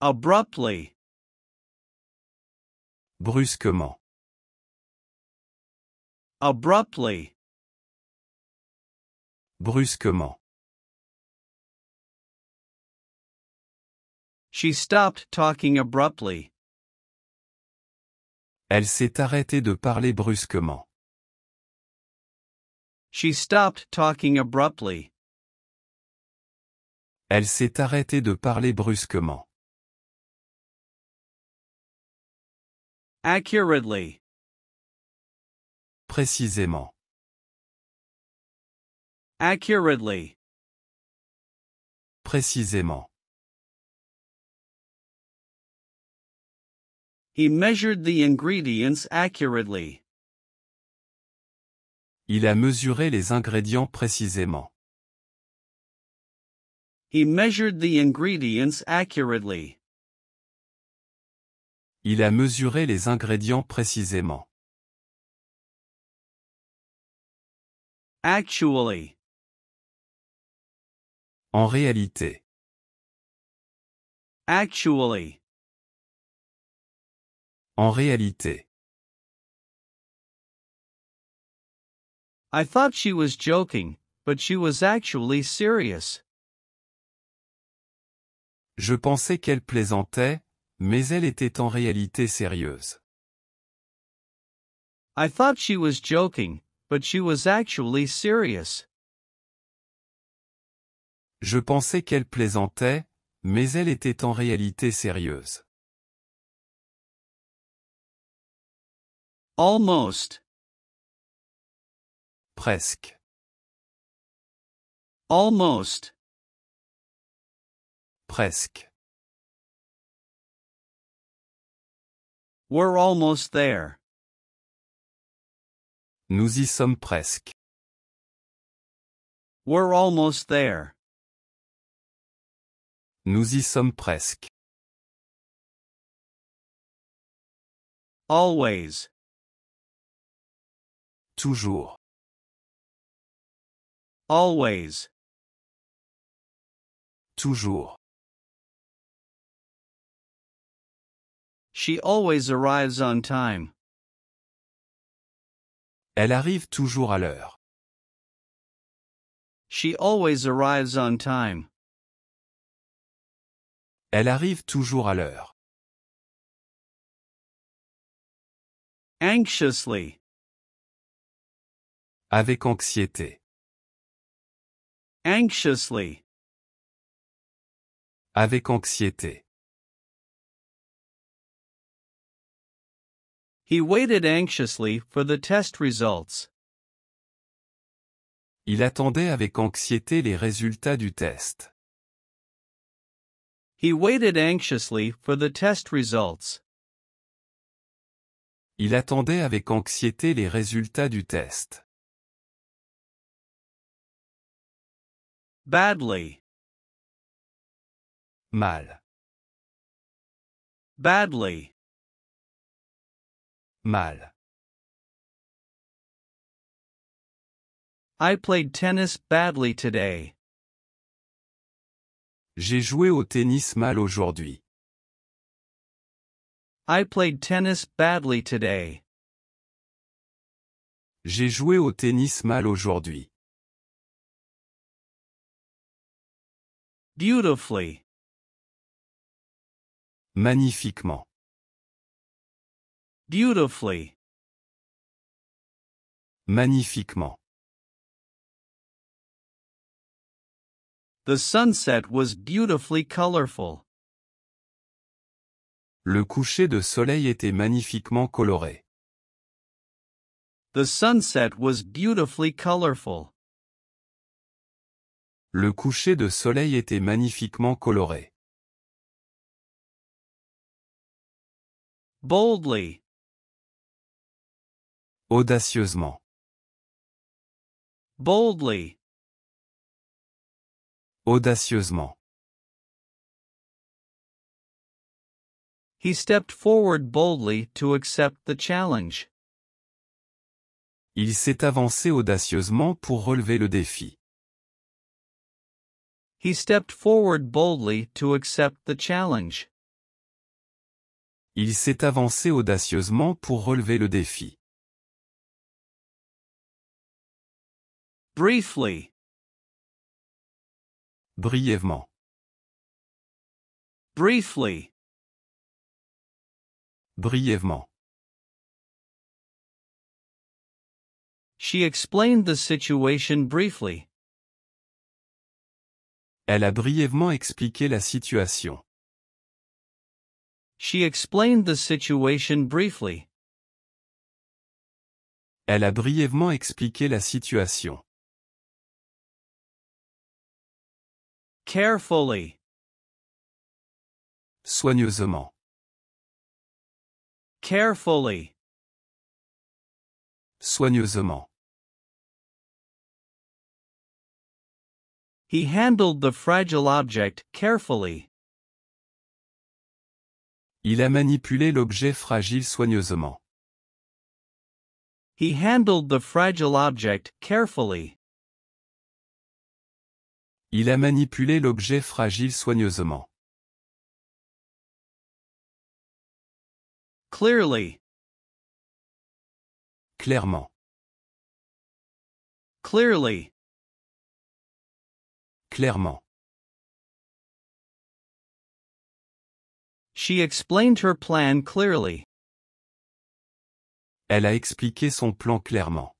Abruptly. Brusquement. Abruptly. Brusquement. She stopped talking abruptly. Elle s'est arrêtée de parler brusquement. She stopped talking abruptly. Elle s'est arrêtée de parler brusquement. Accurately. Précisément. Accurately. Précisément. He measured the ingredients accurately. Il a mesuré les ingrédients précisément. He measured the ingredients accurately. il a mesuré les ingrédients précisément. Actually. En réalité. Actually. En réalité. I thought she was joking, but she was actually serious. Je pensais qu'elle plaisantait, mais elle était en réalité sérieuse. I thought she was joking, but she was actually serious. Je pensais qu'elle plaisantait, mais elle était en réalité sérieuse. Almost. Presque. Almost. Presque. We're almost there. Nous y sommes presque. We're almost there. Nous y sommes presque. Always. Toujours. Always. Toujours. She always arrives on time. Elle arrive toujours à l'heure. She always arrives on time. Elle arrive toujours à l'heure. Anxiously. Avec anxiété. Anxiously. Avec anxiété. He waited anxiously for the test results. Il attendait avec anxiété les résultats du test. He waited anxiously for the test results. Il attendait avec anxiété les résultats du test. Badly. Mal. Badly. mal. I played tennis badly today. J'ai joué au tennis mal aujourd'hui. I played tennis badly today. J'ai joué au tennis mal aujourd'hui. Beautifully. Magnifiquement. Beautifully. Magnifiquement. The sunset was beautifully colorful. Le coucher de soleil était magnifiquement coloré. The sunset was beautifully colorful. Le coucher de soleil était magnifiquement coloré. Boldly. Audacieusement. Boldly. Audacieusement. He stepped forward boldly to accept the challenge. Il s'est avancé audacieusement pour relever le défi. He stepped forward boldly to accept the challenge. Il s'est avancé audacieusement pour relever le défi. Briefly. Brièvement. Briefly. Brièvement. She explained the situation briefly. Elle a brièvement expliqué la situation. She explained the situation briefly. Elle a brièvement expliqué la situation. Carefully. Soigneusement. Carefully. Soigneusement. He handled the fragile object carefully. Il a manipulé l'objet fragile soigneusement. He handled the fragile object carefully. Il a manipulé l'objet fragile soigneusement. Clearly. Clairement. Clearly. Clairement. She explained her plan clearly. Elle a expliqué son plan clairement.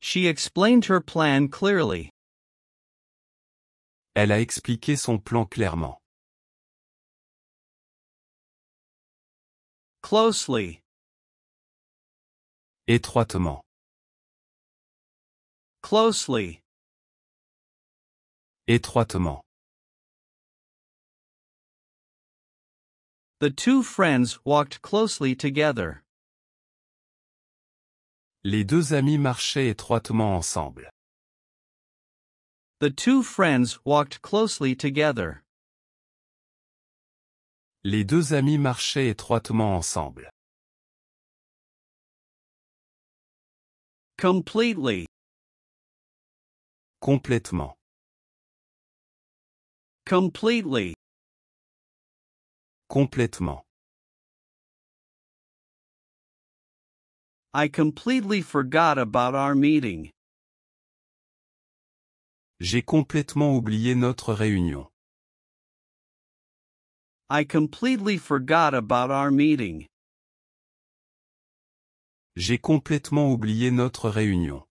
She explained her plan clearly. Elle a expliqué son plan clairement. Closely. Étroitement. Closely. Étroitement. The two friends walked closely together. Les deux amis marchaient étroitement ensemble. The two friends walked closely together. Les deux amis marchaient étroitement ensemble. Completely. Complètement. Completely. Complètement. I completely forgot about our meeting. J'ai complètement oublié notre réunion. I completely forgot about our meeting. J'ai complètement oublié notre réunion.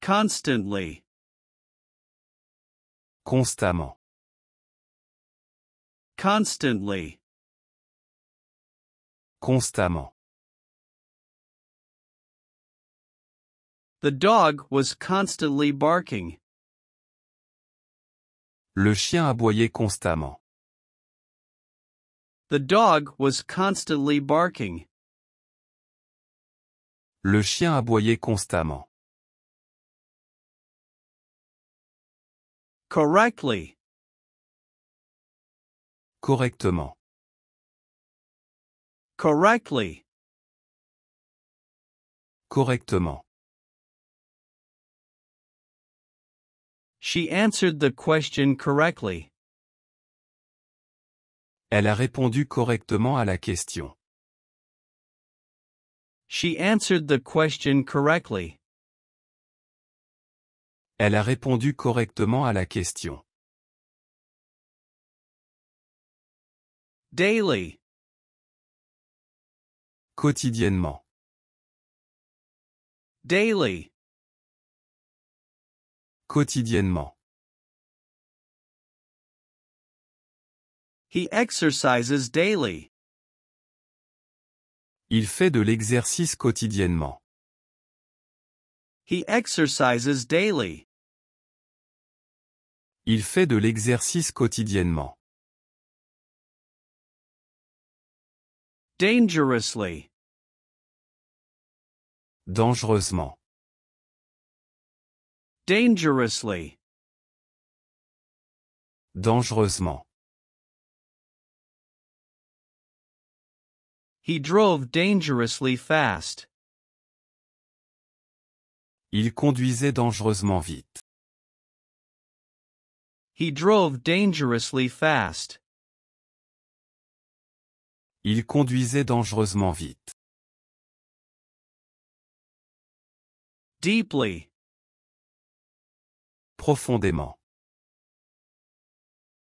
Constantly. Constamment. Constantly. Constamment. The dog was constantly barking. Le chien aboyait constamment. The dog was constantly barking. Le chien aboyait constamment. Correctly. Correctement. Correctly. Correctement. She answered the question correctly. Elle a répondu correctement à la question. She answered the question correctly. Elle a répondu correctement à la question. Daily. Quotidiennement. Daily quotidiennement. He exercises daily. Il fait de l'exercice quotidiennement. He exercises daily. Il fait de l'exercice quotidiennement. Dangerously. Dangereusement. Dangerously. Dangereusement. He drove dangerously fast. Il conduisait dangereusement vite. He drove dangerously fast. Il conduisait dangereusement vite. Deeply. Profondément.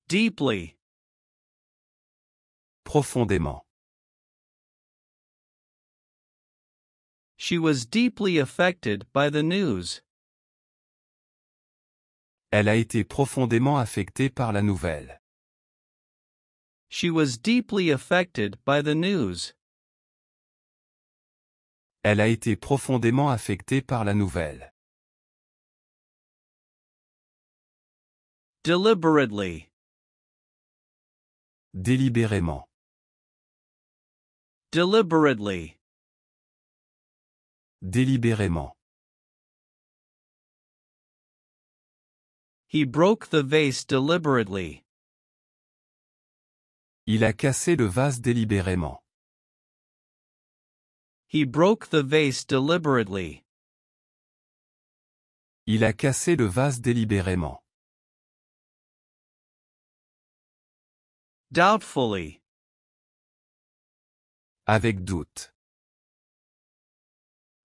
Deeply. Profondément. She was deeply affected by the news. Elle a été profondément affectée par la nouvelle. She was deeply affected by the news. Elle a été profondément affectée par la nouvelle. Deliberately. Délibérément. Deliberately. Délibérément. He broke the vase deliberately. Il a cassé le vase délibérément. He broke the vase deliberately. Il a cassé le vase délibérément. Doubtfully. Avec doute.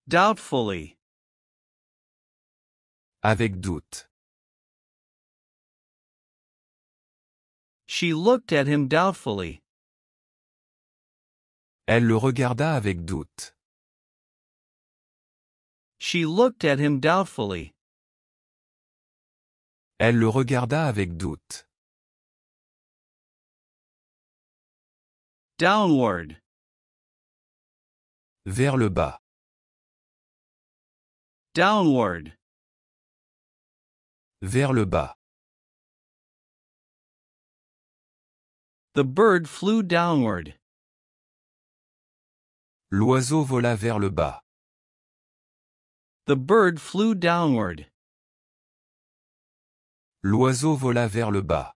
Doubtfully. Avec doute. She looked at him doubtfully. Elle le regarda avec doute. She looked at him doubtfully. Elle le regarda avec doute. Downward. Vers le bas. Downward. Vers le bas. The bird flew downward. L'oiseau vola vers le bas. The bird flew downward. L'oiseau vola vers le bas.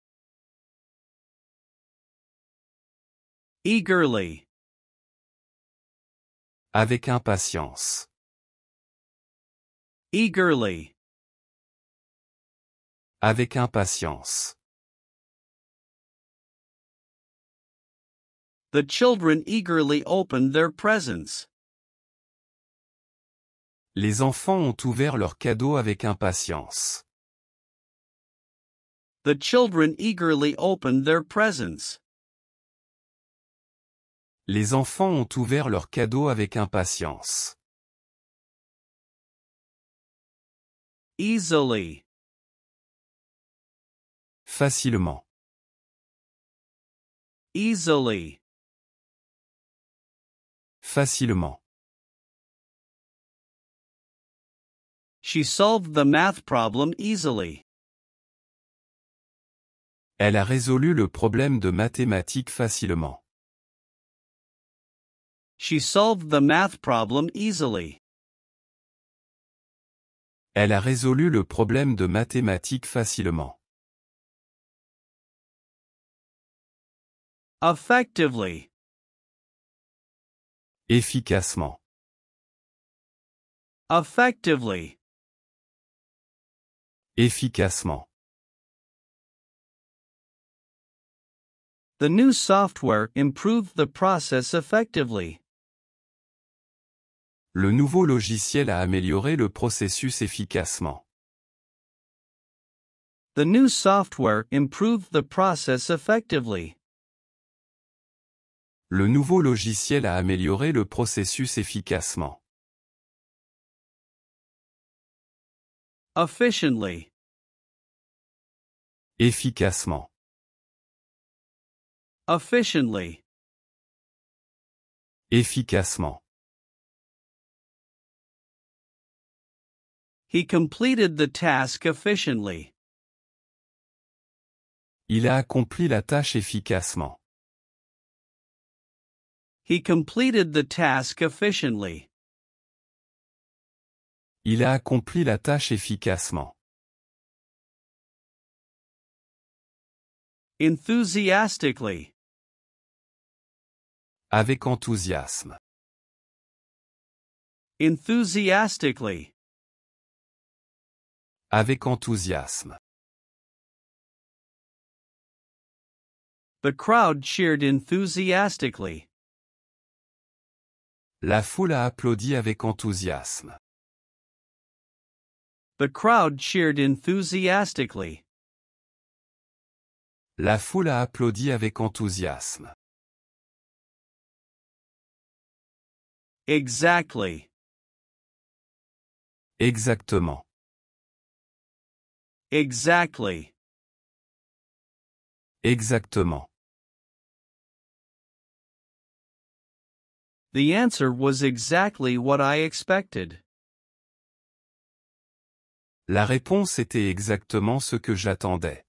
Eagerly. Avec impatience. Eagerly. Avec impatience. The children eagerly opened their presents. Les enfants ont ouvert leurs cadeaux avec impatience. The children eagerly opened their presents. Les enfants ont ouvert leurs cadeaux avec impatience. Easily. Facilement. Easily. Facilement. She solved the math problem easily. Elle a résolu le problème de mathématiques facilement. She solved the math problem easily. Elle a résolu le problème de mathématiques facilement. Effectively. Efficacement. Effectively. Efficacement. The new software improved the process effectively. Le nouveau logiciel a amélioré le processus efficacement. The new software improved the process effectively. Le nouveau logiciel a amélioré le processus efficacement. Efficiently. Efficacement. Efficiently. Efficacement. He completed the task efficiently. Il a accompli la tâche efficacement. He completed the task efficiently. Il a accompli la tâche efficacement. Enthusiastically. Avec enthousiasme. Enthusiastically. Avec enthousiasme. The crowd cheered enthusiastically. La foule a applaudi avec enthousiasme. The crowd cheered enthusiastically. La foule a applaudi avec enthousiasme. Exactly. Exactement. Exactly. Exactement. The answer was exactly what I expected. La réponse était exactement ce que j'attendais.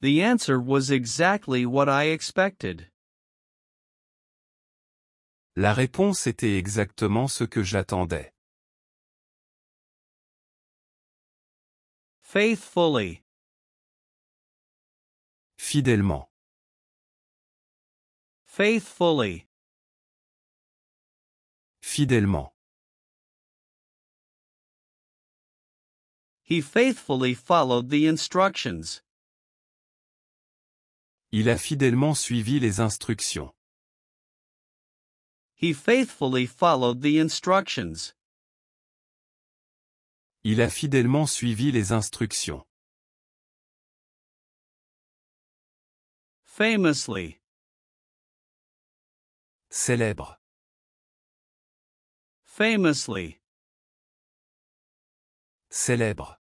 The answer was exactly what I expected. La réponse était exactement ce que j'attendais. faithfully fidèlement faithfully fidèlement He faithfully followed the instructions. Il a fidèlement suivi les instructions. He faithfully followed the instructions. Il a fidèlement suivi les instructions. Famously. Célèbre. Famously. Célèbre.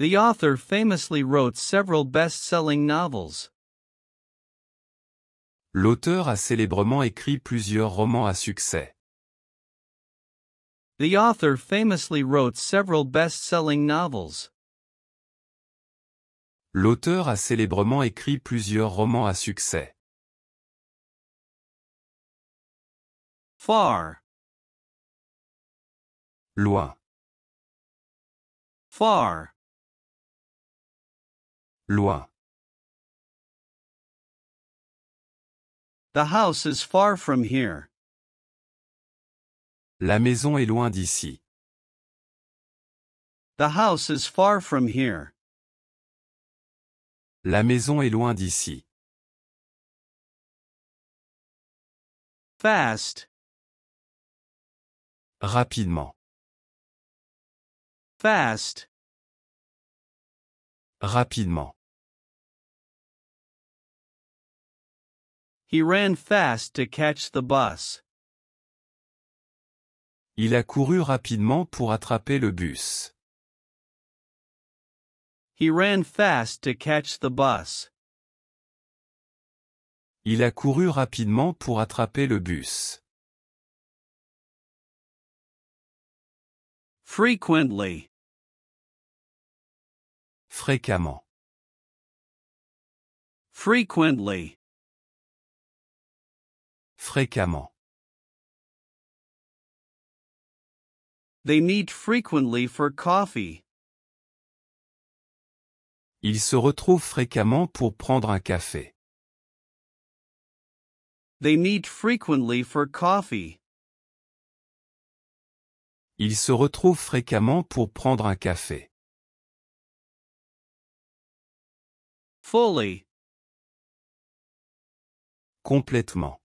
The author famously wrote several best-selling novels. L'auteur a célèbrement écrit plusieurs romans à succès. The author famously wrote several best-selling novels. L'auteur a célébrement écrit plusieurs romans à succès. Far. Loin. Far. Loin. The house is far from here. La maison est loin d'ici. The house is far from here. La maison est loin d'ici. Fast. Rapidement. Fast. Rapidement. He ran fast to catch the bus. Il a couru rapidement pour attraper le bus. He ran fast to catch the bus. Il a couru rapidement pour attraper le bus. Frequently. Fréquemment. Frequently. Fréquemment. They meet frequently for coffee. Ils se retrouvent fréquemment pour prendre un café. They meet frequently for coffee. Ils se retrouvent fréquemment pour prendre un café. Fully. Complètement.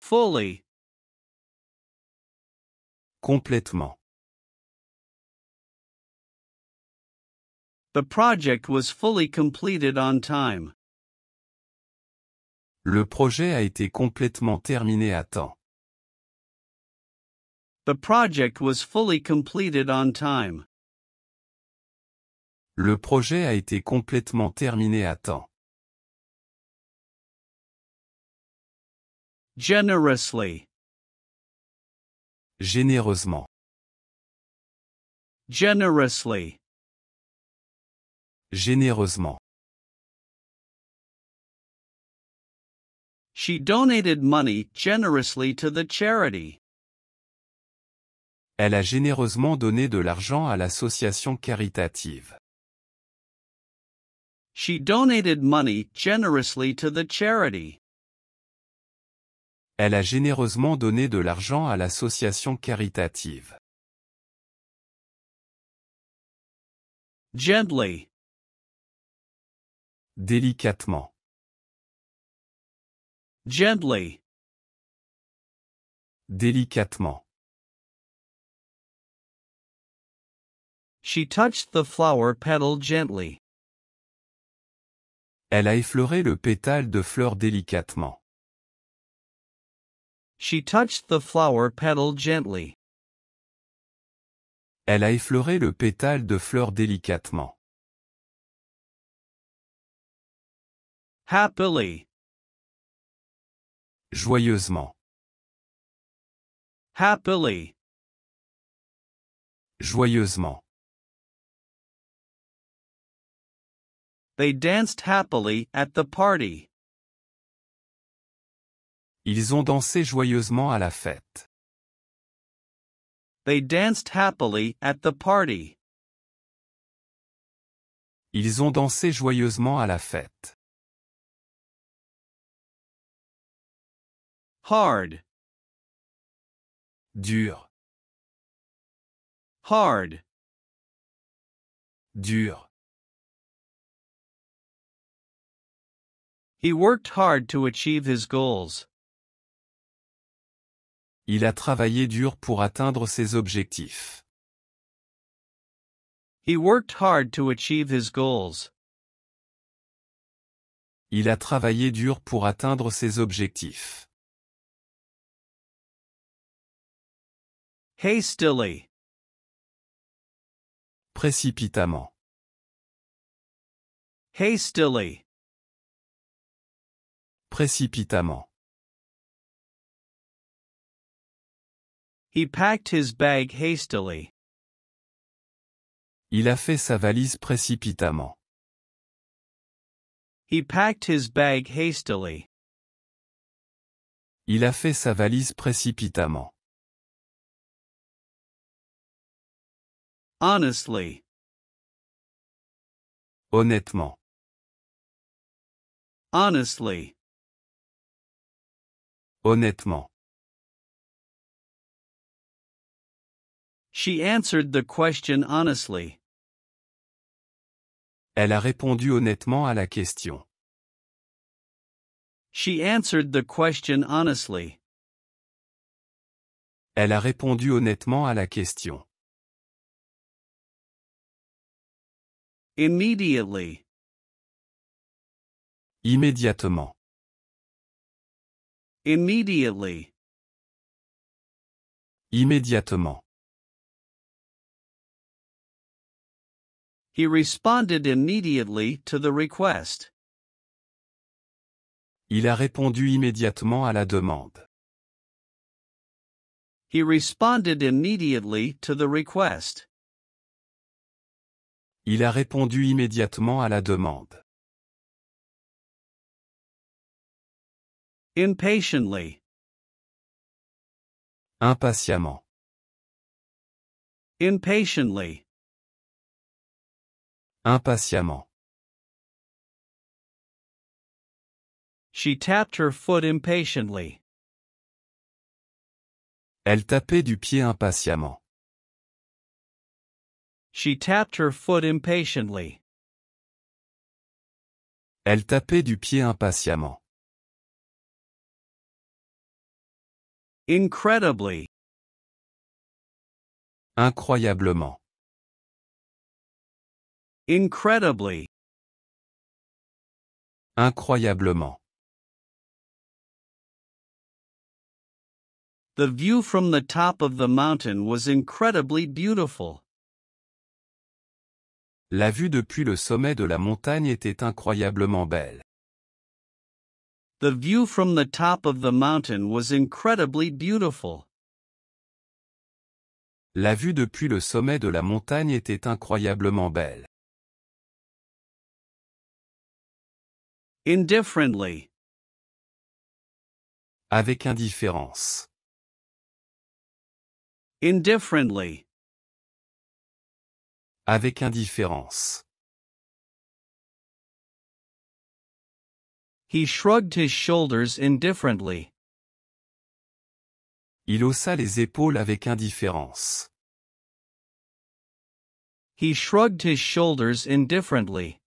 Fully. Complètement. The project was fully completed on time. Le projet a été complètement terminé à temps. The project was fully completed on time. Le projet a été complètement terminé à temps. Generously. Généreusement. Generously. Généreusement. She donated money generously to the charity. Elle a généreusement donné de l'argent à l'association caritative. She donated money generously to the charity. Elle a généreusement donné de l'argent à l'association caritative. Gently. Délicatement. Gently. Délicatement. She touched the flower petal gently. Elle a effleuré le pétale de fleur délicatement. She touched the flower petal gently. Elle a effleuré le pétale de fleur délicatement. Happily. Joyeusement. Happily. Joyeusement. They danced happily at the party. Ils ont dansé joyeusement à la fête. They danced happily at the party. Ils ont dansé joyeusement à la fête. Hard. Dur. Hard. Dur. He worked hard to achieve his goals il a travaillé dur pour atteindre ses objectifs. He worked hard to achieve his goals. Il a travaillé dur pour atteindre ses objectifs. Hastily. Précipitamment. Hastily. Précipitamment. He packed his bag hastily. Il a fait sa valise précipitamment. He packed his bag hastily. Il a fait sa valise précipitamment. Honestly. Honnêtement. Honestly. Honnêtement. She answered the question honestly. Elle a répondu honnêtement à la question. She answered the question honestly. Elle a répondu honnêtement à la question. Immediately. Immédiatement. Immediately. Immédiatement. He responded immediately to the request. Il a répondu immédiatement à la demande. He responded immediately to the request. Il a répondu immédiatement à la demande. Impatiently. Impatiemment. Impatiently. Impatiemment. She tapped her foot impatiently. Elle tapait du pied impatiemment. She tapped her foot impatiently. Elle tapait du pied impatiemment. Incredibly. Incroyablement. Incredibly. Incroyablement. The view from the top of the mountain was incredibly beautiful. La vue depuis le sommet de la montagne était incroyablement belle. The view from the top of the mountain was incredibly beautiful. La vue depuis le sommet de la montagne était incroyablement belle. Indifferently. Avec indifférence. Indifferently. Avec indifférence. He shrugged his shoulders indifferently. Il haussa les épaules avec indifférence. He shrugged his shoulders indifferently.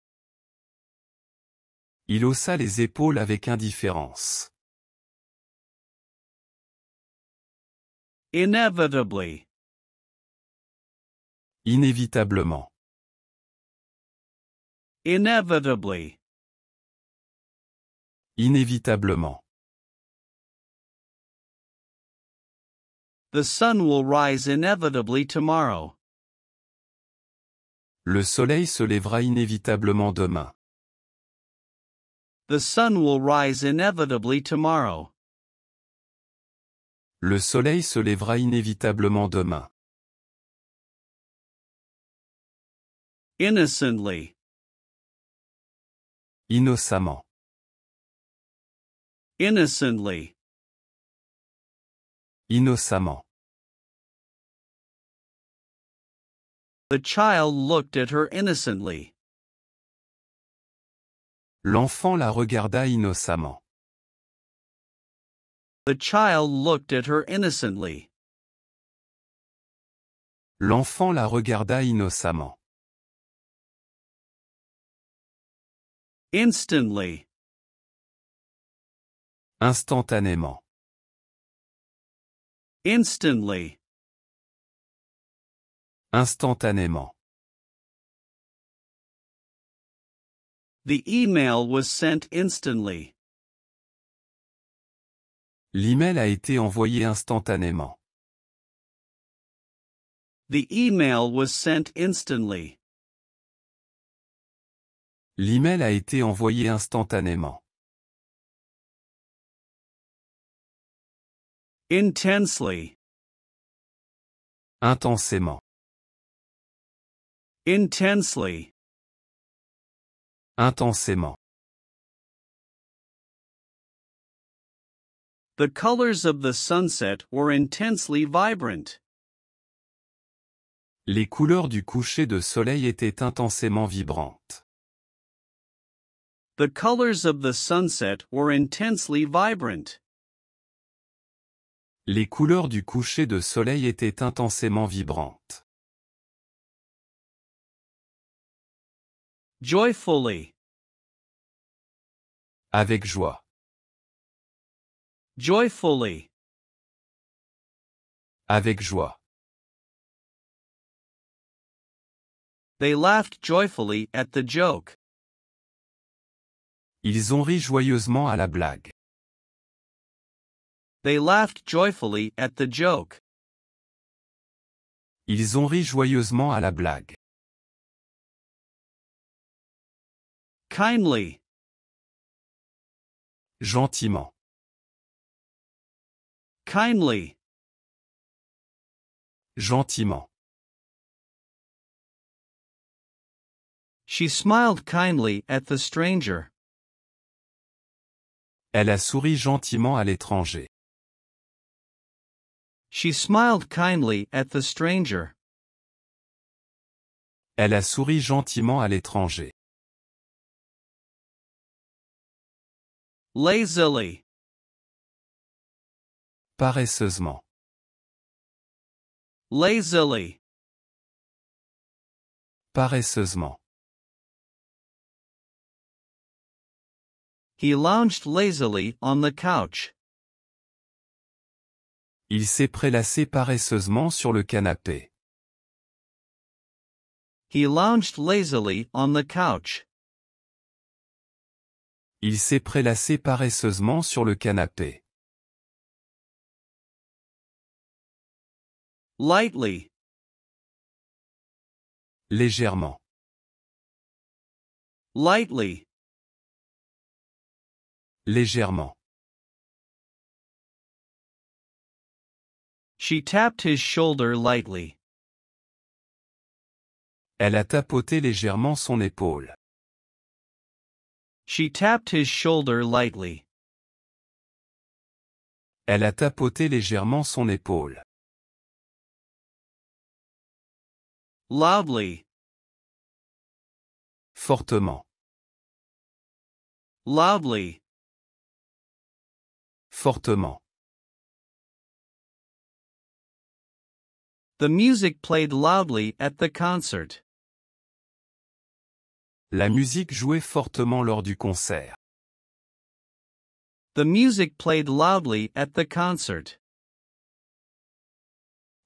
Il haussa les épaules avec indifférence. Inevitably. Inévitablement. Inevitably. Inévitablement. The sun will rise inevitably tomorrow. Le soleil se lèvera inévitablement demain. The sun will rise inevitably tomorrow. Le soleil se lèvera inévitablement demain. Innocently. Innocemment. Innocently. Innocemment. The child looked at her innocently. L'enfant la regarda innocemment. The child looked at her innocently. L'enfant la regarda innocemment. Instantly. Instantanément. Instantly. Instantanément. The email was sent instantly. L'email a été envoyé instantanément. The email was sent instantly. L'email a été envoyé instantanément. Intensely. Intensément. Intensely. Intensément. The colors of the sunset were intensely vibrant. Les couleurs du coucher de soleil étaient intensément vibrantes. The colors of the sunset were intensely vibrant. Les couleurs du coucher de soleil étaient intensément vibrantes. Joyfully. Avec joie. Joyfully. Avec joie. They laughed joyfully at the joke. Ils ont ri joyeusement à la blague. They laughed joyfully at the joke. Ils ont ri joyeusement à la blague. Kindly. Gentiment. Kindly. Gentiment. She smiled kindly at the stranger. Elle a souri gentiment à l'étranger. She smiled kindly at the stranger. Elle a souri gentiment à l'étranger. lazily paresseusement lazily paresseusement He lounged lazily on the couch. Il s'est prélassé paresseusement sur le canapé. He lounged lazily on the couch il s'est prélassé paresseusement sur le canapé. Lightly. Légèrement. Lightly. Légèrement. She tapped his shoulder lightly. Elle a tapoté légèrement son épaule. She tapped his shoulder lightly. Elle a tapoté légèrement son épaule. Loudly. Fortement. Loudly. Fortement. The music played loudly at the concert. La musique jouait fortement lors du concert. The music played loudly at the concert.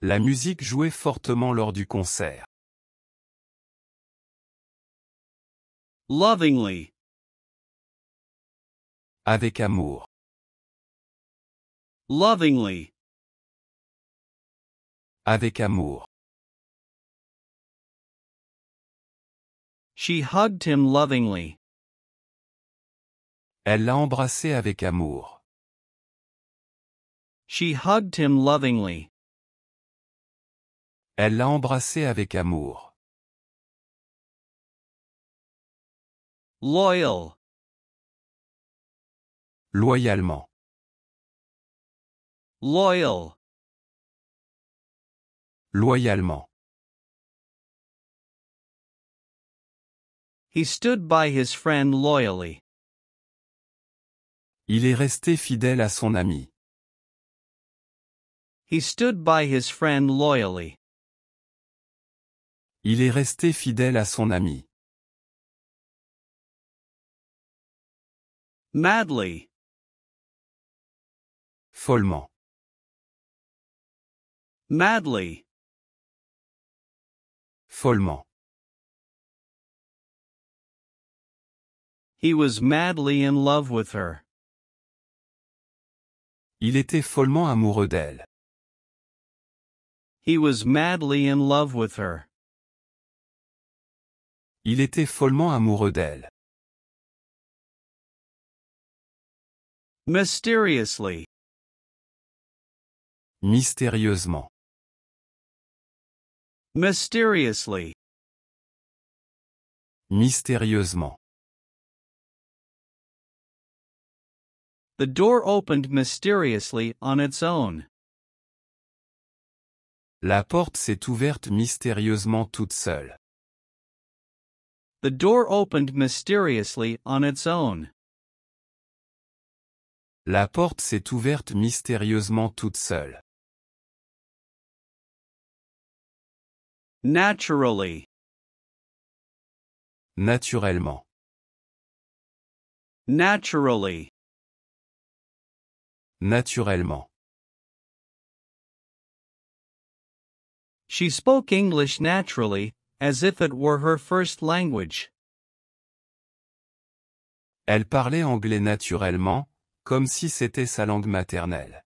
La musique jouait fortement lors du concert. Lovingly. Avec amour. Lovingly. Avec amour. She hugged him lovingly. Elle l'a embrassé avec amour. She hugged him lovingly. Elle l'a embrassé avec amour. Loyal. Loyalement. Loyal. Loyalement. He stood by his friend loyally. Il est resté fidèle à son ami. He stood by his friend loyally. Il est resté fidèle à son ami. Madly. Follement. Madly. Follement. He was madly in love with her. Il était follement amoureux d'elle. He was madly in love with her. Il était follement amoureux d'elle. Mysteriously. Mystérieusement. Mysteriously. Mystérieusement. the door opened mysteriously on its own. La porte s'est ouverte mystérieusement toute seule. The door opened mysteriously on its own. La porte s'est ouverte mystérieusement toute seule. Naturally. Naturellement. Naturally. Naturellement. She spoke English naturally, as if it were her first language. Elle parlait anglais naturellement, comme si c'était sa langue maternelle.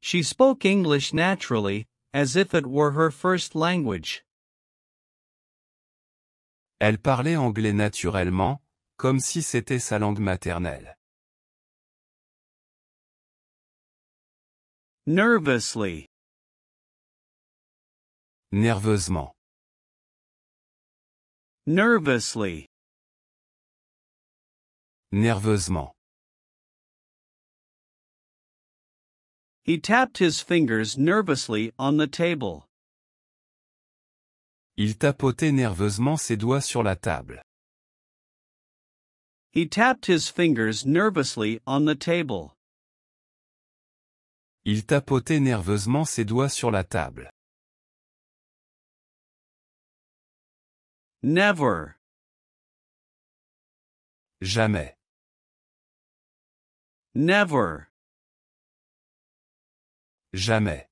She spoke English naturally, as if it were her first language. Elle parlait anglais naturellement, comme si c'était sa langue maternelle. Nervously. Nerveusement. Nervously. Nerveusement. He tapped his fingers nervously on the table. Il tapotait nerveusement ses doigts sur la table. He tapped his fingers nervously on the table. Il tapotait nerveusement ses doigts sur la table. Never. Jamais. Never. Jamais.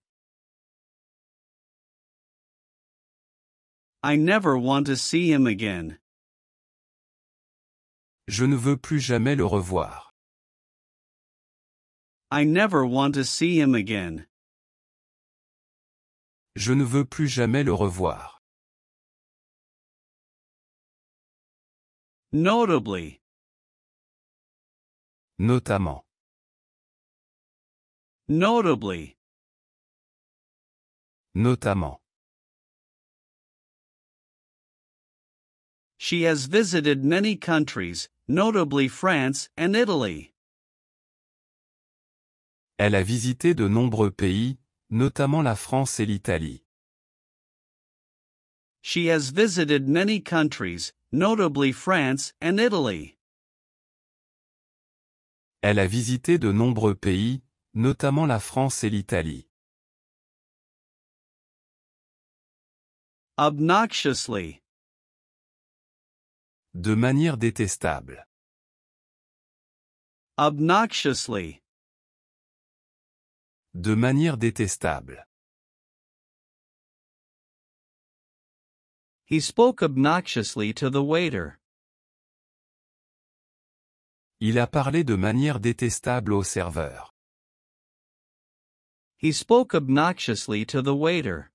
I never want to see him again. Je ne veux plus jamais le revoir. I never want to see him again. Je ne veux plus jamais le revoir. Notably. Notamment. Notably. Notamment. She has visited many countries, notably France and Italy. Elle a visité de nombreux pays, notamment la France et l'Italie. She has visited many countries, notably France and Italy. Elle a visité de nombreux pays, notamment la France et l'Italie. Obnoxiously. De manière détestable. Obnoxiously. De manière détestable. He spoke obnoxiously to the waiter. Il a parlé de manière détestable au serveur. He spoke obnoxiously to the waiter.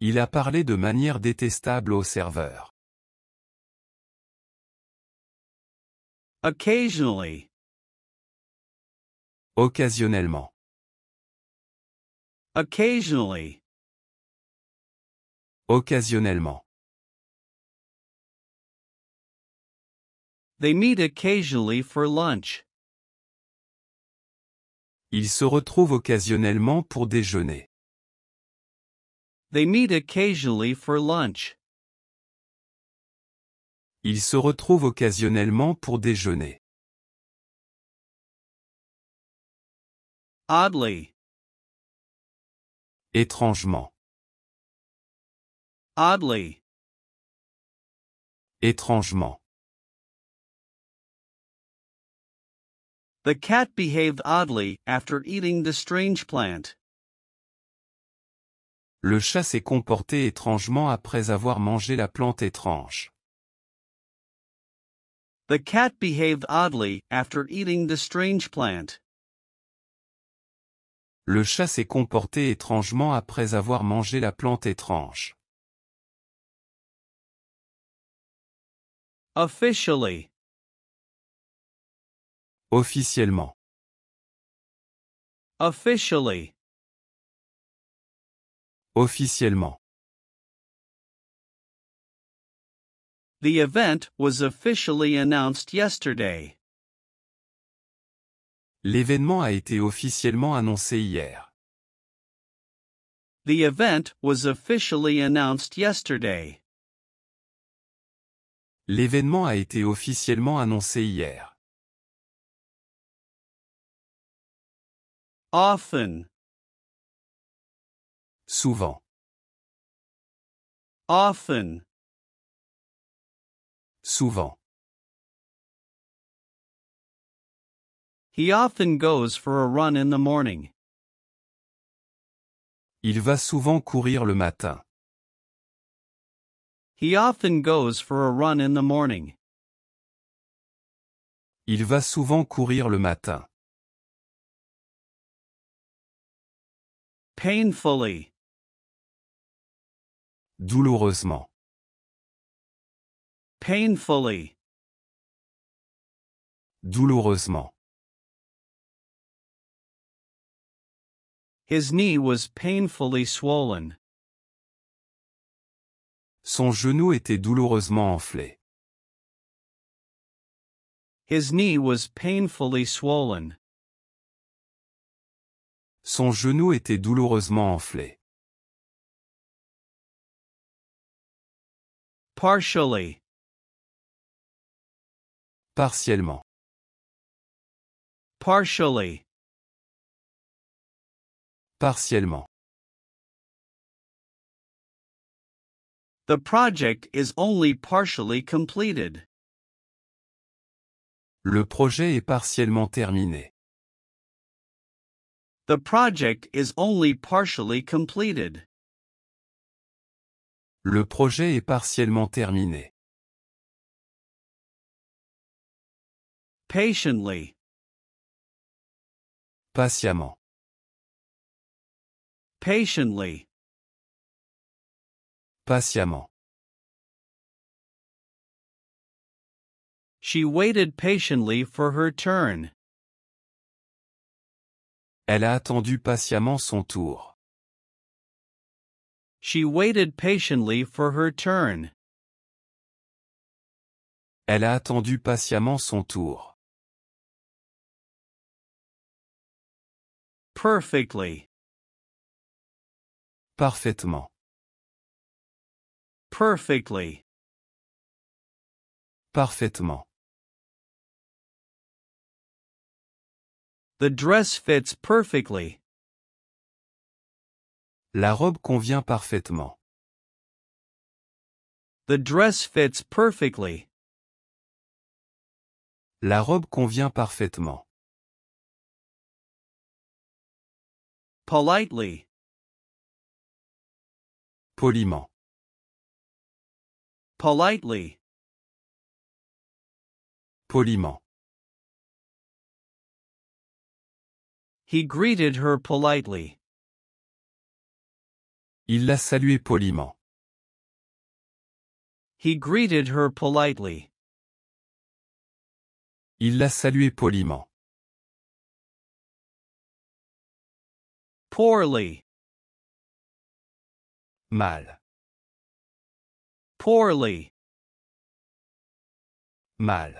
Il a parlé de manière détestable au serveur. Occasionally. Occasionnellement. Occasionally. Occasionnellement. They meet occasionally for lunch. Ils se retrouvent occasionnellement pour déjeuner. They meet occasionally for lunch. Ils se retrouvent occasionnellement pour déjeuner. Oddly. Étrangement. Oddly. Étrangement. The cat behaved oddly after eating the strange plant. Le chat s'est comporté étrangement après avoir mangé la plante étrange. The cat behaved oddly after eating the strange plant. Le chat s'est comporté étrangement après avoir mangé la plante étrange. Officially. Officiellement. Officially. Officiellement. The event was officially announced yesterday. L'événement a été officiellement annoncé hier. The event was officially announced yesterday. L'événement a été officiellement annoncé hier. Often. Souvent. Often. Souvent. He often goes for a run in the morning. Il va souvent courir le matin. He often goes for a run in the morning. Il va souvent courir le matin. Painfully. Douloureusement. Painfully. Douloureusement. His knee was painfully swollen. Son genou était douloureusement enflé. His knee was painfully swollen. Son genou était douloureusement enflé. Partially. Partiellement. Partially. Partiellement. The project is only partially completed. Le projet est partiellement terminé. The project is only partially completed. Le projet est partiellement terminé. Patiently. Patiemment. Patiently. Patiemment. She waited patiently for her turn. Elle a attendu patiemment son tour. She waited patiently for her turn. Elle a attendu patiemment son tour. Perfectly. Parfaitement. Perfectly. Parfaitement. The dress fits perfectly. La robe convient parfaitement. The dress fits perfectly. La robe convient parfaitement. Politely. Poliment. Politely. Poliment. He greeted her politely. Il l'a salué poliment. He greeted her politely. Il l'a salué poliment. Poorly mal poorly mal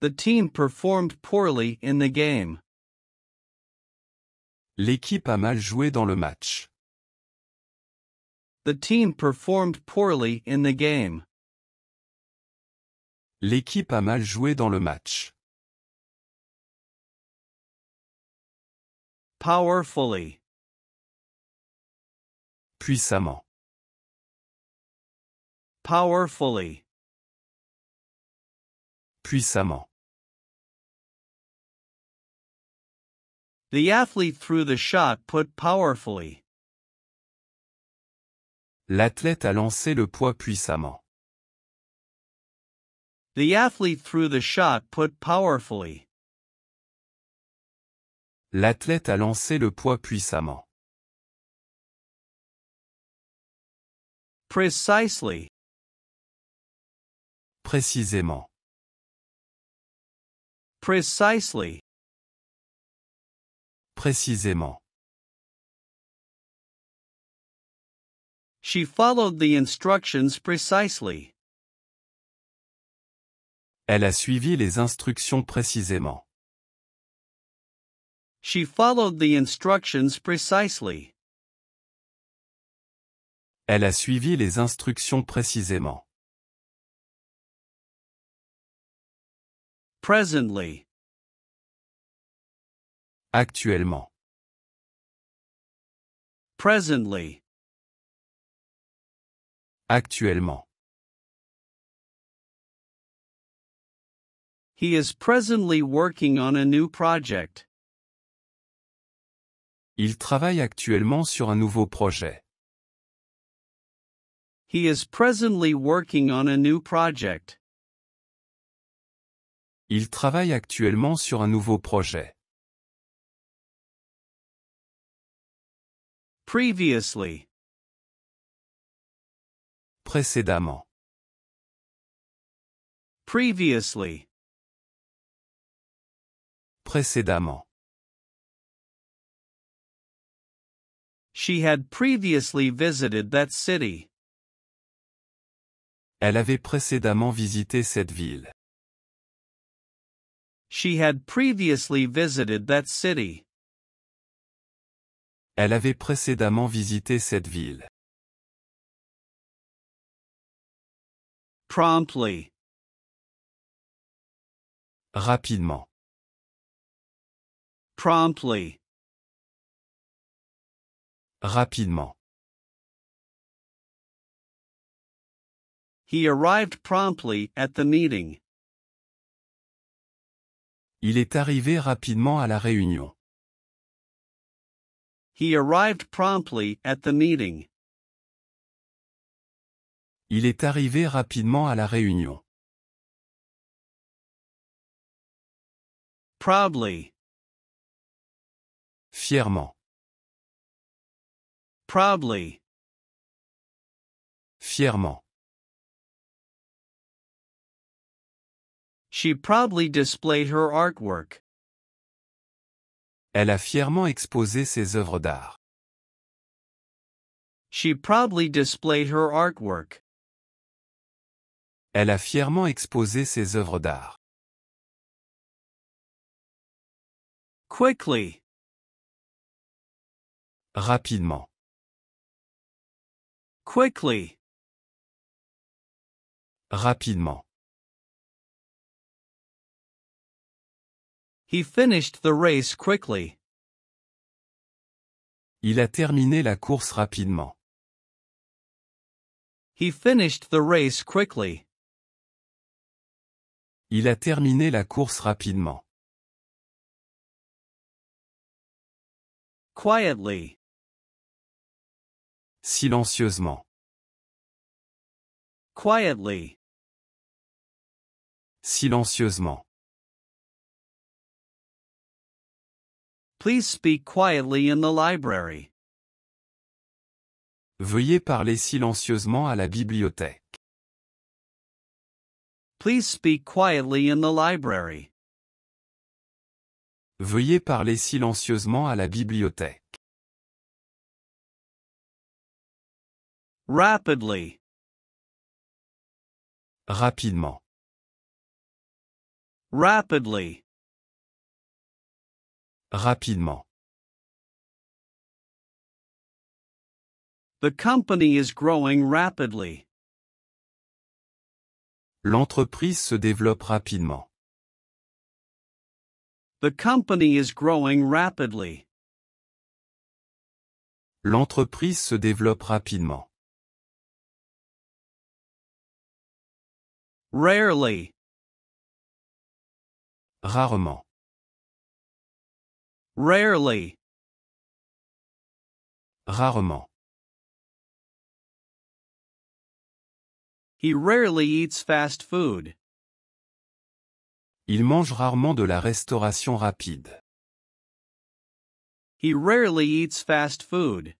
The team performed poorly in the game. L'équipe a mal joué dans le match. The team performed poorly in the game. L'équipe a mal joué dans le match. Powerfully. Puissamment. Powerfully. Puissamment. The athlete threw the shot put powerfully. L'athlète a lancé le poids puissamment. The athlete threw the shot put powerfully. L'athlète a lancé le poids puissamment. Precisely. Précisément. Precisely. Précisément. She followed the instructions precisely. Elle a suivi les instructions précisément. She followed the instructions precisely. Elle a suivi les instructions précisément. Presently. Actuellement. Presently. Actuellement. He is presently working on a new project. Il travaille actuellement sur un nouveau projet. He is presently working on a new project. Il travaille actuellement sur un nouveau projet. Previously. Précédemment. Previously. Précédemment. She had previously visited that city. Elle avait précédemment visité cette ville. She had previously visited that city. Elle avait précédemment visité cette ville. Promptly. Rapidement. Promptly. Rapidement. He arrived promptly at the meeting. Il est arrivé rapidement à la réunion. He arrived promptly at the meeting. Il est arrivé rapidement à la réunion. Proudly. Fièrement. Probably Fièrement. She probably displayed her artwork. Elle a fièrement exposé ses œuvres d'art. She probably displayed her artwork. Elle a fièrement exposé ses œuvres d'art. Quickly. Rapidement. Quickly. Rapidement. He finished the race quickly. Il a terminé la course rapidement. He finished the race quickly. Il a terminé la course rapidement. Quietly. Silencieusement. Quietly. Silencieusement. Please speak quietly in the library. Veuillez parler silencieusement à la bibliothèque. Please speak quietly in the library. Veuillez parler silencieusement à la bibliothèque. Rapidly. Rapidement. Rapidly. Rapidement. The company is growing rapidly. L'entreprise se développe rapidement. The company is growing rapidly. L'entreprise se développe rapidement. Rarely. Rarement. Rarely. Rarement. He rarely eats fast food. Il mange rarement de la restauration rapide. He rarely eats fast food.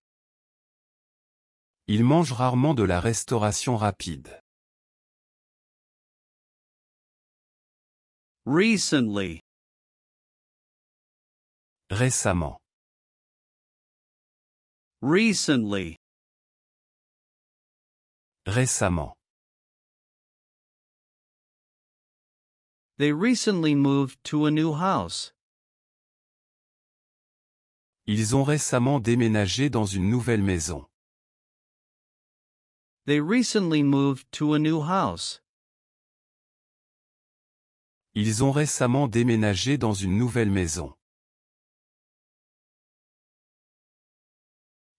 Il mange rarement de la restauration rapide. Recently. Récemment. Recently. Récemment. They recently moved to a new house. Ils ont récemment déménagé dans une nouvelle maison. They recently moved to a new house. Ils ont récemment déménagé dans une nouvelle maison.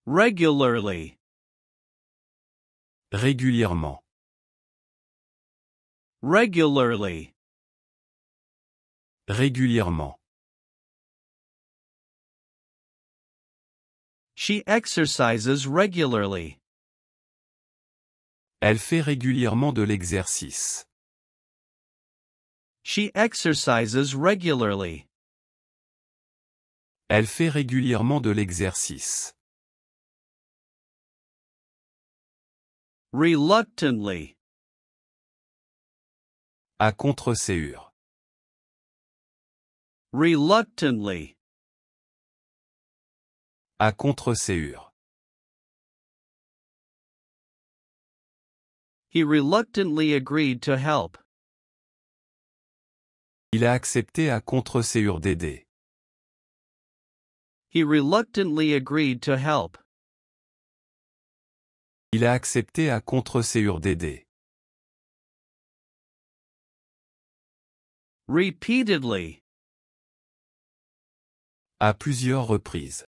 Regularly. Régulièrement. Regularly. Régulièrement. She exercises regularly. Elle fait régulièrement de l'exercice. She exercises regularly. Elle fait régulièrement de l'exercice. Reluctantly. À contre-séure. Reluctantly. À contre-séure. He reluctantly agreed to help. Il a accepté à contre d'aider. agreed to help. Il a accepté à contre d'aider. Repeatedly. À plusieurs reprises.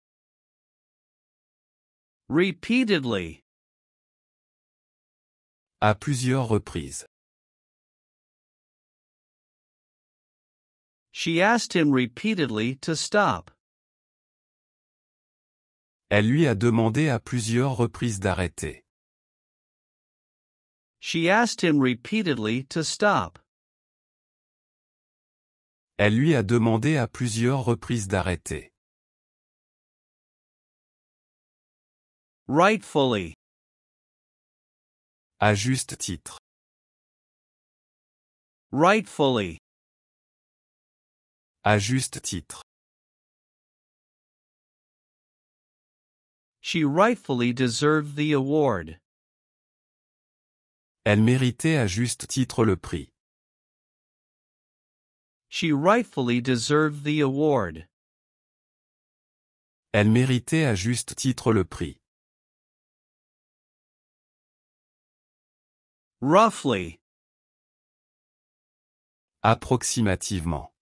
Repeatedly. À plusieurs reprises. She asked him repeatedly to stop. Elle lui a demandé à plusieurs reprises d'arrêter. She asked him repeatedly to stop. Elle lui a demandé à plusieurs reprises d'arrêter. Rightfully. À juste titre. Rightfully. À juste titre. She rightfully deserved the award. Elle méritait à juste titre le prix. She rightfully deserved the award. Elle méritait à juste titre le prix. Roughly. Approximativement.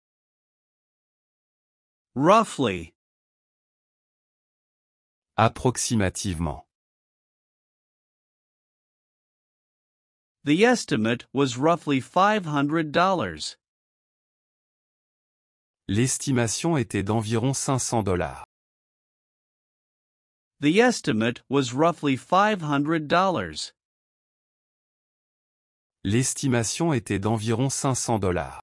Roughly. Approximativement. The estimate was roughly $500. L'estimation était d'environ 500 dollars. The estimate was roughly $500. L'estimation était d'environ 500 dollars.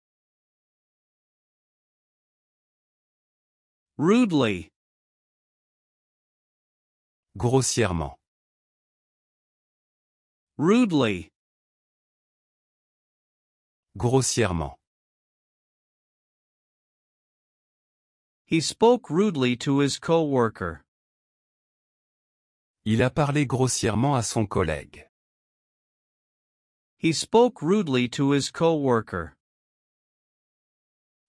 Rudely. Grossièrement. Rudely. Grossièrement. He spoke rudely to his coworker. Il a parlé grossièrement à son collègue. He spoke rudely to his coworker.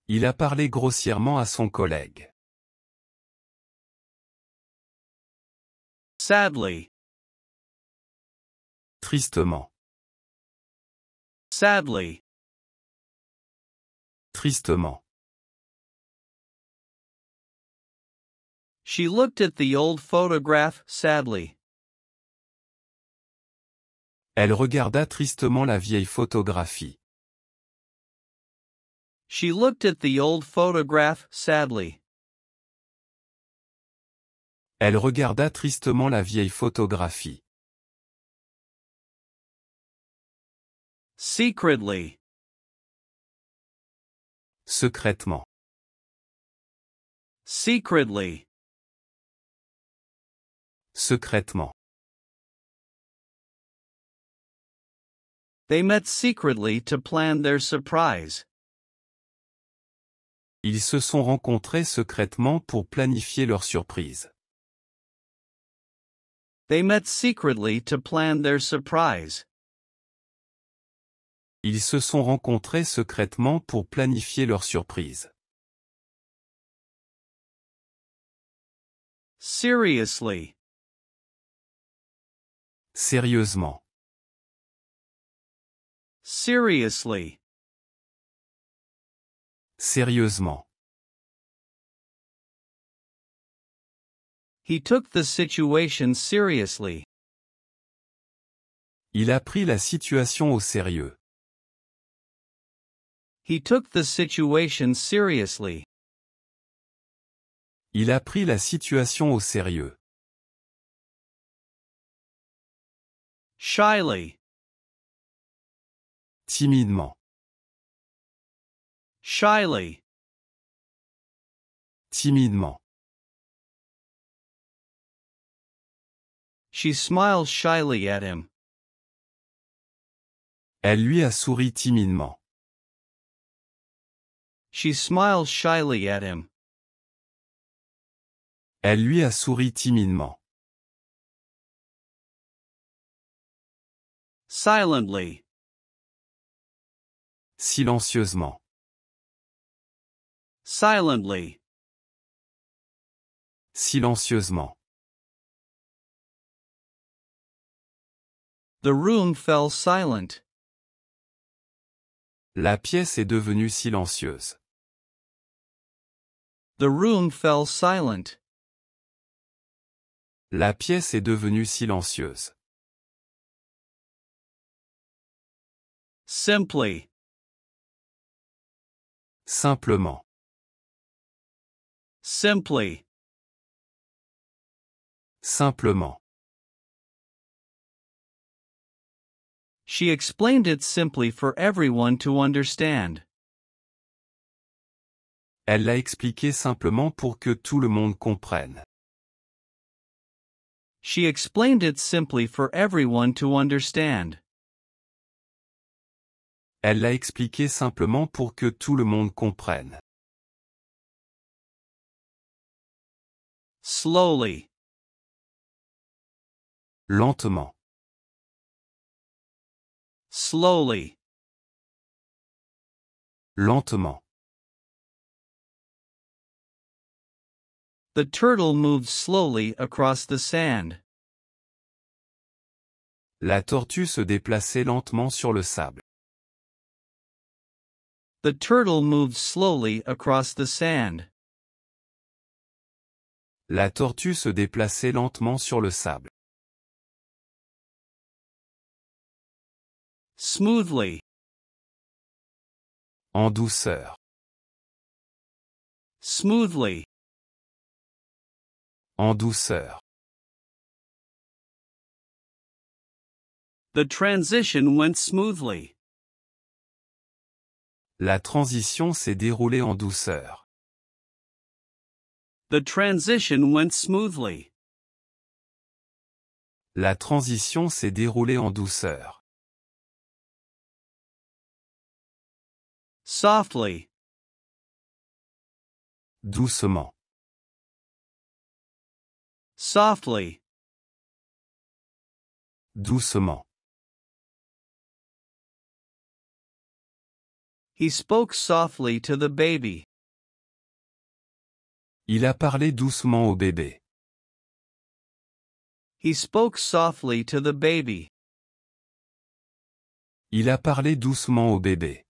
Il a parlé grossièrement à son collègue. Sadly. Tristement. Sadly. Tristement. She looked at the old photograph sadly. Elle regarda tristement la vieille photographie. She looked at the old photograph sadly. Elle regarda tristement la vieille photographie. Secretly. Secrètement. Secretly. Secrètement. They met secretly to plan their surprise. Ils se sont rencontrés secrètement pour planifier leur surprise. Ils se sont rencontrés secrètement pour planifier leur surprise. Seriously. Sérieusement. Seriously. Sérieusement. He took the situation seriously. Il a pris la situation au sérieux. He took the situation seriously. Il a pris la situation au sérieux. Shyly. Timidement. Shyly. Timidement. She smiles shyly at him. Elle lui a souri timidement. She smiles shyly at him. Elle lui a souri timidement. Silently. Silencieusement. Silently. Silencieusement. The room fell silent. La pièce est devenue silencieuse. The room fell silent. La pièce est devenue silencieuse. Simply. Simplement. Simply. Simplement. She explained it simply for everyone to understand. Elle l'a expliqué simplement pour que tout le monde comprenne. She explained it simply for everyone to understand. Elle l'a expliqué simplement pour que tout le monde comprenne. Slowly. Lentement. Slowly. Lentement. The turtle moved slowly across the sand. La tortue se déplaçait lentement sur le sable. The turtle moved slowly across the sand. La tortue se déplaçait lentement sur le sable. Smoothly. En douceur. Smoothly. En douceur. The transition went smoothly. La transition s'est déroulée en douceur. The transition went smoothly. La transition s'est déroulée en douceur. Softly. Doucement. Softly. Doucement. He spoke softly to the baby. Il a parlé doucement au bébé. He spoke softly to the baby. Il a parlé doucement au bébé.